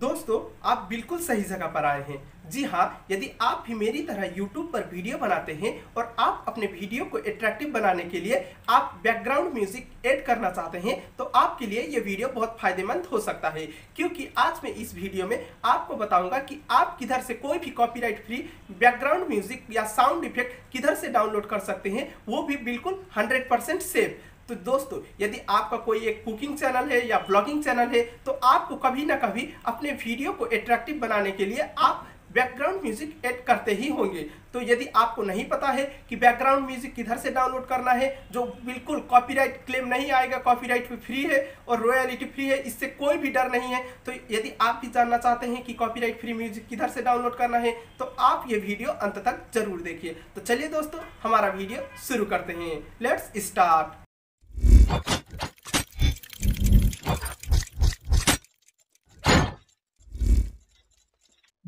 दोस्तों आप बिल्कुल सही जगह पर आए हैं जी हाँ यदि आप भी मेरी तरह YouTube पर वीडियो बनाते हैं और आप अपने वीडियो को अट्रैक्टिव बनाने के लिए आप बैकग्राउंड म्यूजिक ऐड करना चाहते हैं तो आपके लिए ये वीडियो बहुत फायदेमंद हो सकता है क्योंकि आज मैं इस वीडियो में आपको बताऊंगा कि आप किधर से कोई भी कॉपीराइट फ्री बैकग्राउंड म्यूजिक या साउंड इफेक्ट किधर से डाउनलोड कर सकते हैं वो भी बिल्कुल हंड्रेड सेफ तो दोस्तों यदि आपका कोई एक कुकिंग चैनल है या ब्लॉगिंग चैनल है तो आपको कभी ना कभी अपने वीडियो को अट्रैक्टिव बनाने के लिए आप बैकग्राउंड म्यूजिक ऐड करते ही होंगे तो यदि आपको नहीं पता है कि बैकग्राउंड म्यूजिक किधर से डाउनलोड करना है जो बिल्कुल कॉपीराइट क्लेम नहीं आएगा कॉपीराइट राइट फ्री है और रॉयलिटी फ्री है इससे कोई भी डर नहीं है तो यदि आप भी जानना चाहते हैं कि कॉपीराइट फ्री म्यूजिक किधर से डाउनलोड करना है तो आप ये वीडियो अंत तक जरूर देखिए तो चलिए दोस्तों हमारा वीडियो शुरू करते हैं लेट्स स्टार्ट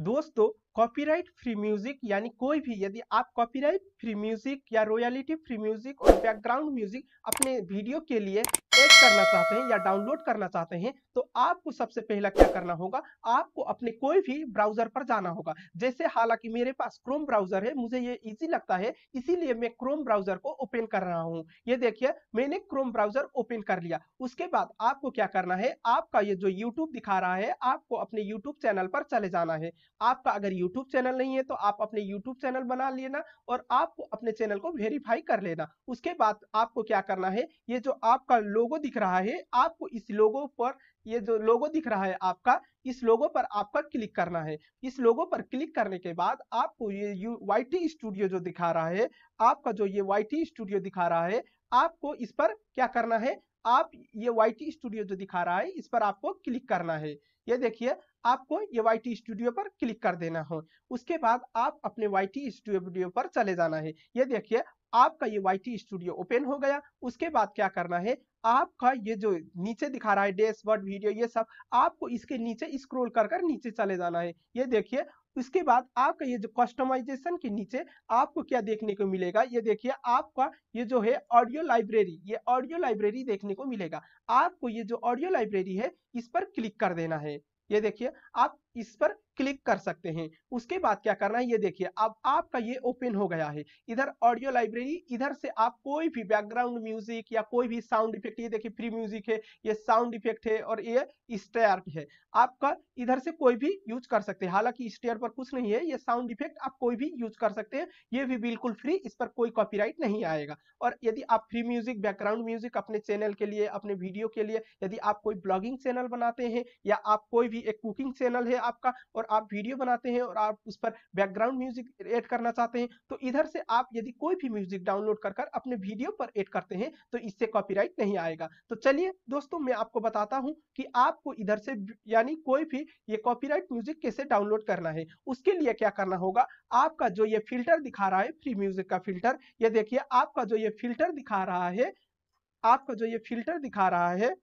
दोस्तों कॉपीराइट फ्री म्यूजिक यानी कोई भी यदि आप कॉपीराइट फ्री म्यूजिक या रॉयलिटी फ्री म्यूजिक और बैकग्राउंड म्यूजिक अपने वीडियो के लिए सेव करना चाहते हैं या डाउनलोड करना चाहते हैं तो आपको सबसे पहला क्या करना होगा आपको अपने कोई भी ब्राउजर पर जाना होगा जैसे हालांकि मेरे पास क्रोम ब्राउजर है मुझे ये इजी लगता है इसीलिए मैं क्रोम ब्राउजर को ओपन कर रहा हूँ ये देखिए मैंने क्रोम ब्राउजर ओपन कर लिया उसके बाद आपको क्या करना है आपका ये जो यूट्यूब दिखा रहा है आपको अपने यूट्यूब चैनल पर चले जाना है आपका अगर यूट्यूब चैनल नहीं है तो आप अपने यूट्यूब चैनल बना लेना और आपको अपने चैनल को वेरीफाई कर लेना उसके बाद आपको क्या करना है ये जो आपका लोग लोगो दिख रहा है आपको इस लोगो पर ये जो लोगो दिख रहा है आपका इस लोगो पर आपका क्लिक करना है इस लोगो पर क्लिक करने के बाद आपको ये वाई टी स्टूडियो जो दिखा रहा है आपका जो ये वाई टी स्टूडियो दिखा रहा है आपको इस पर क्या करना है आप ये वाई टी स्टूडियो जो दिखा रहा है इस पर आपको क्लिक करना है ये देखिए आपको ये वाई टी स्टूडियो पर क्लिक कर देना हो उसके बाद आप अपने वाई टी स्टूडियो पर चले जाना है ये देखिए आपका ये वाई टी स्टूडियो ओपन हो गया उसके बाद क्या करना है आपका ये जो नीचे दिखा रहा है डैशबोर्ड वीडियो ये सब आपको इसके नीचे स्क्रोल कर कर नीचे चले जाना है ये देखिए उसके बाद आपका ये जो कस्टमाइजेशन के नीचे आपको क्या देखने को मिलेगा ये देखिए आपका ये जो है ऑडियो लाइब्रेरी ये ऑडियो लाइब्रेरी देखने को मिलेगा आपको ये जो ऑडियो लाइब्रेरी है इस पर क्लिक कर देना है ये देखिए आप इस पर क्लिक कर सकते हैं उसके बाद क्या करना है ये देखिए अब आपका ये ओपन हो गया है इधर ऑडियो लाइब्रेरी इधर से आप कोई भी बैकग्राउंड म्यूजिक या कोई भी साउंड इफेक्ट ये देखिए फ्री म्यूजिक है ये साउंड इफेक्ट है और ये स्टेयर है आपका इधर से कोई भी यूज कर सकते हैं हालांकि स्टेयर पर कुछ नहीं है ये साउंड इफेक्ट आप कोई भी यूज कर सकते हैं ये भी बिल्कुल फ्री इस पर कोई कॉपी नहीं आएगा और यदि आप फ्री म्यूजिक बैकग्राउंड म्यूजिक अपने चैनल के लिए अपने वीडियो के लिए यदि आप कोई ब्लॉगिंग चैनल बनाते हैं या आप कोई भी एक कुकिंग चैनल है आपका और आप वीडियो बनाते हैं और आप उस पर बैकग्राउंड म्यूजिक ऐड करना चाहते हैं तो इधर से आप यदि कोई भी म्यूजिक डाउनलोड कर अपने वीडियो पर ऐड करते हैं तो इससे कॉपीराइट नहीं आएगा तो चलिए दोस्तों मैं आपको बताता हूँ कि आपको इधर से यानी कोई भी ये कॉपीराइट म्यूजिक कैसे डाउनलोड करना है उसके लिए क्या करना होगा आपका जो ये फिल्टर दिखा रहा है फ्री म्यूजिक का फिल्टर ये देखिए आपका जो ये फिल्टर दिखा रहा है आपका जो ये फिल्टर दिखा रहा है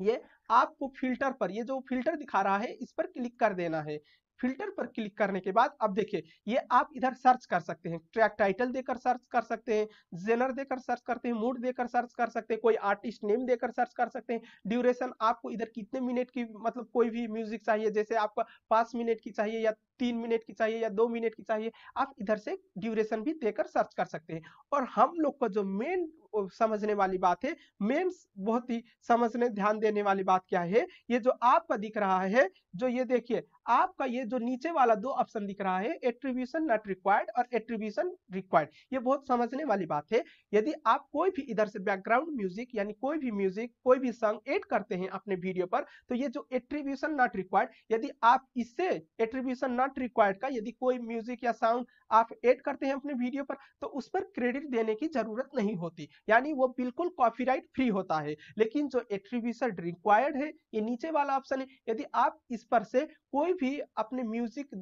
ये आपको फिल्टर पर ये जो फिल्टर दिखा रहा है इस पर क्लिक कर देना है फिल्टर पर क्लिक करने के बाद अब देखिए ये आप इधर सर्च कर सकते हैं ट्रैक टाइटल देकर सर्च कर सकते हैं जेनर देकर सर्च करते हैं मूड देकर सर्च कर सकते हैं कोई आर्टिस्ट नेम देकर सर्च कर सकते हैं ड्यूरेशन आपको इधर कितने मिनट की मतलब कोई भी म्यूजिक चाहिए जैसे आपका पाँच मिनट की चाहिए या तीन मिनट की चाहिए या दो मिनट की चाहिए आप इधर से ड्यूरेशन भी देकर सर्च कर सकते हैं और हम लोग का जो मेन समझने वाली बात है मेंस बहुत ही समझने ध्यान देने वाली बात क्या है ये जो आपका दिख रहा है जो ये देखिए आपका ये जो नीचे वाला दो ऑप्शन दिख रहा है एट्रीब्यूशन नॉट रिक्वायर्ड और एट्रीब्यूशन रिक्वायर्ड ये बहुत समझने वाली बात है यदि आप कोई भी इधर से बैकग्राउंड म्यूजिक यानी कोई भी म्यूजिक कोई भी सॉन्ग एड करते हैं अपने वीडियो पर तो ये जो एट्रीब्यूशन नॉट रिक्वायर्ड यदि आप इससे एट्रीब्यूशन नॉट रिक्वायर्ड का यदि कोई म्यूजिक या साउंड आप एड करते हैं अपने वीडियो पर तो उस पर क्रेडिट देने की जरूरत नहीं होती यानी वो बिल्कुल कॉपीराइट फ्री होता है लेकिन जो एट्रीब्यूशन रिक्वायर्ड है ये नीचे वाला ऑप्शन है यदि आप इस पर से कोई भी अपने म्यूजिक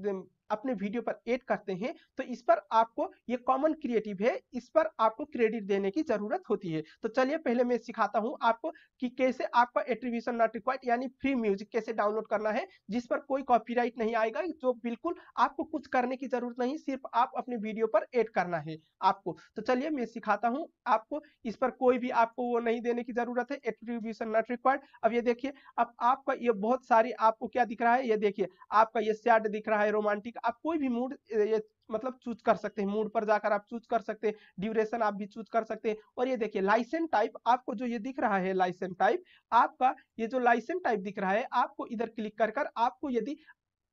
अपने वीडियो पर एड करते हैं तो इस पर आपको ये कॉमन क्रिएटिव है इस पर आपको क्रेडिट देने की जरूरत होती है तो चलिए पहले मैं सिखाता हूँ आपको कि कैसे आपका एट्रीब्यूशन नॉट रिक्वायर्ड यानी फ्री म्यूजिक कैसे डाउनलोड करना है जिस पर कोई कॉपी नहीं आएगा जो बिल्कुल आपको कुछ करने की जरूरत नहीं सिर्फ आप अपने वीडियो पर एड करना है आपको तो चलिए मैं सिखाता हूँ आपको इस पर कोई भी आपको वो नहीं देने की जरूरत है एट्रीब्यूशन नॉट रिक्वायर्ड अब ये देखिए अब आपका ये बहुत सारी आपको क्या दिख रहा है ये देखिए आपका ये सैड दिख रहा है रोमांटिक का तो आप कोई भी मूड ये मतलब चूज कर सकते हैं मूड पर जाकर आप चूज कर सकते हैं ड्यूरेशन आप भी चूज कर सकते हैं और ये देखिए लाइसेंस टाइप आपको जो ये दिख रहा है लाइसेंस टाइप आपका ये जो लाइसेंस टाइप दिख रहा है आपको इधर क्लिक कर कर आपको यदि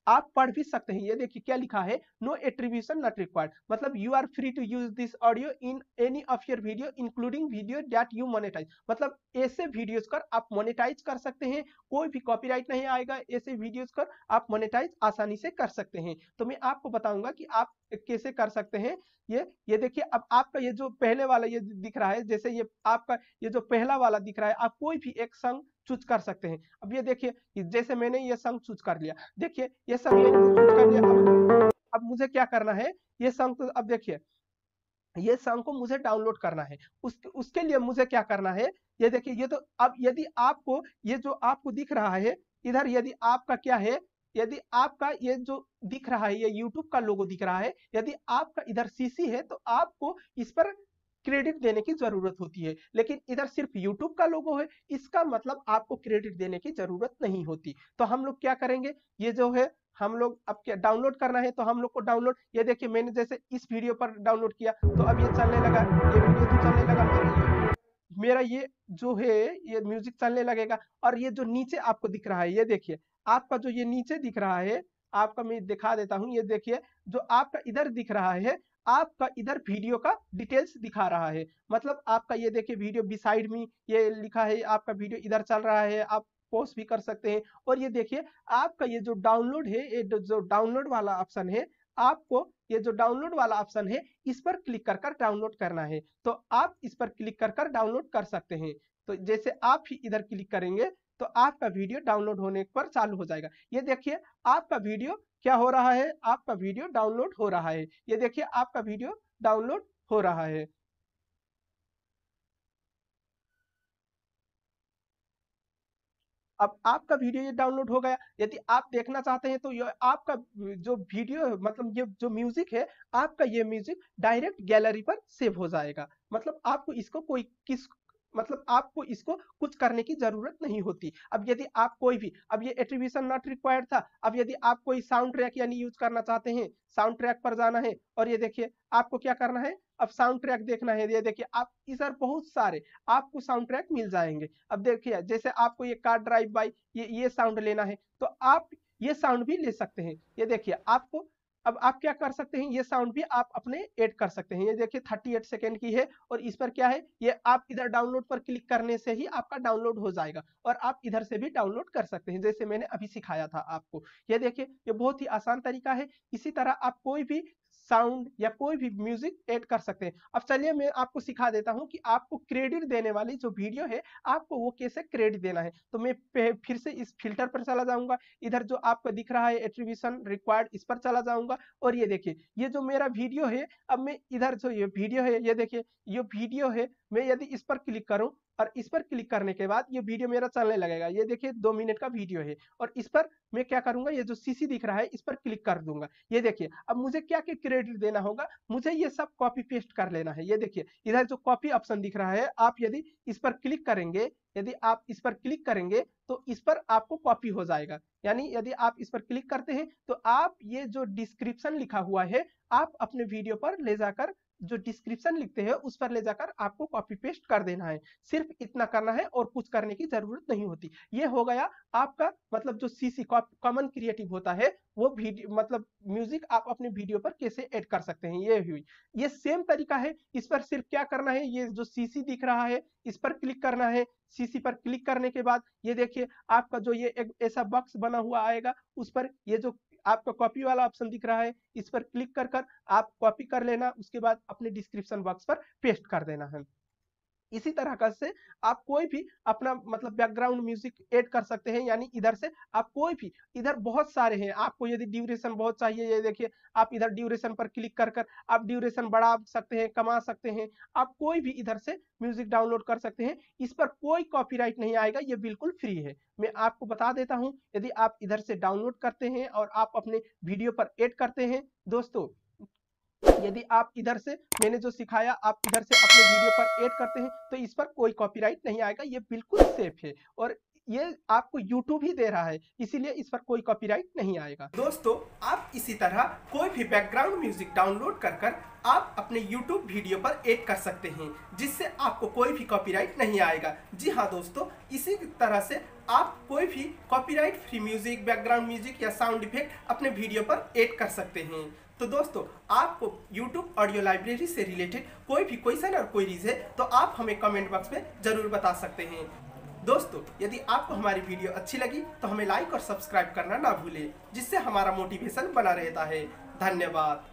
आप पढ़ भी सकते हैं ये देखिए क्या लिखा है नो एट्रीब्यूशन नॉट रिक्वायर्ड मतलब you are free to use this audio in any of your video including video that you monetize मतलब ऐसे वीडियोस कर आप मोनेटाइज कर सकते हैं कोई भी कॉपीराइट नहीं आएगा ऐसे वीडियोस कर आप मोनेटाइज आसानी से कर सकते हैं तो मैं आपको बताऊंगा कि आप कैसे कर सकते हैं ये ये देखिए अब आपका ये जो पहले वाला ये दिख रहा है जैसे ये आपका ये जो पहला वाला दिख रहा है आप कोई भी एक संग चूज कर सकते हैं अब ये देखिए जैसे मैंने ये संग चूज कर लिया देखिए ये संग ये चूज कर लिया अब, अब मुझे क्या करना है ये संग तो अब देखिए ये सॉन्ग को मुझे डाउनलोड करना है उस, उसके लिए मुझे क्या करना है ये देखिए ये तो अब यदि आपको ये जो आपको दिख रहा है इधर यदि आपका क्या है यदि आपका ये जो दिख रहा है ये YouTube का लोगो दिख रहा है यदि आपका इधर CC है तो आपको इस पर क्रेडिट देने की जरूरत होती है लेकिन इधर सिर्फ यूट्यूब का लोगो है इसका मतलब आपको क्रेडिट देने की जरूरत नहीं होती तो हम लोग क्या करेंगे ये जो है हम लोग अब क्या डाउनलोड करना है तो हम लोग को डाउनलोड ये देखिए मैंने जैसे इस वीडियो पर डाउनलोड किया तो अब ये चलने लगा ये वीडियो तो चलने लगा मेरा ये जो है ये म्यूजिक चलने लगेगा और ये जो नीचे आपको दिख रहा है ये देखिए आपका जो ये नीचे दिख रहा है आपका मैं दिखा देता हूँ ये देखिए जो आपका इधर दिख रहा है आपका इधर वीडियो का डिटेल्स दिखा रहा है मतलब आपका ये देखिए वीडियो बिसाइड में ये लिखा है आपका वीडियो इधर चल रहा है आप पोस्ट भी कर सकते हैं और ये देखिए आपका ये जो डाउनलोड है ये जो डाउनलोड वाला ऑप्शन है आपको ये जो डाउनलोड वाला ऑप्शन है इस पर क्लिक कर कर डाउनलोड करना है तो आप इस पर क्लिक कर कर डाउनलोड कर सकते हैं तो जैसे आप ही इधर क्लिक करेंगे तो आपका वीडियो डाउनलोड होने पर चालू हो जाएगा ये देखिए आपका वीडियो क्या हो रहा है आपका वीडियो डाउनलोड हो रहा है ये देखिए आपका वीडियो डाउनलोड हो रहा है अब आपका वीडियो ये डाउनलोड हो गया यदि आप देखना चाहते हैं तो ये आपका जो वीडियो मतलब ये जो म्यूजिक है आपका ये म्यूजिक डायरेक्ट गैलरी पर सेव हो जाएगा मतलब आपको इसको कोई किस मतलब आपको इसको कुछ करने की जरूरत नहीं होती अब यदि आप कोई भी अब ये एट्रीब्यूशन नॉट रिक्वायर्ड था अब यदि आप कोई साउंड ट्रैक यानी यूज करना चाहते हैं साउंड ट्रैक पर जाना है और ये देखिए आपको क्या करना है अब साउंड ट्रैक देखना है ये देखिए आप इधर बहुत सारे आपको साउंड ट्रैक मिल जाएंगे अब देखिए जैसे आपको ये कार ड्राइव बाई ये ये साउंड लेना है तो आप ये साउंड भी ले सकते हैं ये देखिए आपको अब आप क्या कर सकते हैं ये साउंड भी आप अपने ऐड कर सकते हैं ये देखिए 38 सेकेंड की है और इस पर क्या है ये आप इधर डाउनलोड पर क्लिक करने से ही आपका डाउनलोड हो जाएगा और आप इधर से भी डाउनलोड कर सकते हैं जैसे मैंने अभी सिखाया था आपको ये देखिए ये बहुत ही आसान तरीका है इसी तरह आप कोई भी साउंड या कोई भी म्यूजिक ऐड कर सकते हैं अब चलिए मैं आपको सिखा देता हूँ कि आपको क्रेडिट देने वाली जो वीडियो है आपको वो कैसे क्रेडिट देना है तो मैं फिर से इस फिल्टर पर चला जाऊंगा इधर जो आपको दिख रहा है एट्रीब्यूशन रिक्वायर्ड इस पर चला जाऊंगा और ये देखिए ये जो मेरा वीडियो है अब मैं इधर जो ये वीडियो है ये देखिए ये वीडियो है मैं यदि इस पर क्लिक करूँ और इस पर क्लिक करने के बाद ये वीडियो मेरा चलने लगेगा ये देखिए दो मिनट का वीडियो है और इस पर मैं क्या करूंगा ये जो सीसी दिख रहा है इस पर क्लिक कर दूंगा ये देखिए अब मुझे क्या क्या क्रेडिट देना होगा मुझे ये सब कॉपी पेस्ट कर लेना है ये देखिए इधर जो कॉपी ऑप्शन दिख रहा है आप यदि इस पर क्लिक करेंगे यदि आप इस पर क्लिक करेंगे तो इस पर आपको कॉपी हो जाएगा यानी यदि आप इस पर क्लिक करते हैं तो आप ये जो डिस्क्रिप्शन लिखा हुआ है आप अपने वीडियो पर ले जाकर जो डिस्क्रिप्शन लिखते हैं उस पर ले जाकर आपको कॉपी पेस्ट कर देना है सिर्फ इतना करना है और कुछ करने की जरूरत नहीं होती ये हो गया आपका मतलब जो सीसी कॉमन क्रिएटिव होता है वो वीडियो मतलब म्यूजिक आप अपने वीडियो पर कैसे ऐड कर सकते हैं ये हुई ये सेम तरीका है इस पर सिर्फ क्या करना है ये जो सीसी दिख रहा है इस पर क्लिक करना है सीसी पर क्लिक करने के बाद ये देखिए आपका जो ये एक ऐसा बॉक्स बना हुआ आएगा उस पर ये जो आपको कॉपी वाला ऑप्शन दिख रहा है इस पर क्लिक कर कर आप कॉपी कर लेना उसके बाद अपने डिस्क्रिप्शन बॉक्स पर पेस्ट कर देना है इसी तरह का से आप कोई भी अपना मतलब बैकग्राउंड म्यूजिक ऐड कर सकते हैं यानी इधर से आप कोई भी इधर बहुत सारे हैं आपको यदि ड्यूरेशन बहुत चाहिए ये देखिए आप इधर ड्यूरेशन पर क्लिक कर कर आप ड्यूरेशन बढ़ा सकते हैं कमा सकते हैं आप कोई भी इधर से म्यूजिक डाउनलोड कर सकते हैं इस पर कोई कॉपी नहीं आएगा ये बिल्कुल फ्री है मैं आपको बता देता हूँ यदि आप इधर से डाउनलोड करते हैं और आप अपने वीडियो पर एड करते हैं दोस्तों यदि आप इधर से मैंने जो सिखाया आप इधर से अपने वीडियो पर ऐड करते हैं तो इस पर कोई कॉपीराइट नहीं आएगा ये बिल्कुल सेफ है और ये आपको YouTube ही दे रहा है इसीलिए इस पर कोई कॉपीराइट नहीं आएगा दोस्तों आप इसी तरह कोई भी बैकग्राउंड म्यूजिक डाउनलोड कर कर आप अपने YouTube वीडियो पर ऐड कर सकते हैं जिससे आपको कोई भी कॉपीराइट नहीं आएगा जी हाँ दोस्तों इसी तरह से आप कोई भी copyright free music background music या साउंड इफेक्ट अपने वीडियो पर एड कर सकते हैं तो दोस्तों आपको YouTube ऑडियो लाइब्रेरी से रिलेटेड कोई भी क्वेश्चन और क्वेरीज है तो आप हमें कमेंट बॉक्स में ज़रूर बता सकते हैं दोस्तों यदि आपको हमारी वीडियो अच्छी लगी तो हमें लाइक और सब्सक्राइब करना ना भूलें जिससे हमारा मोटिवेशन बना रहता है धन्यवाद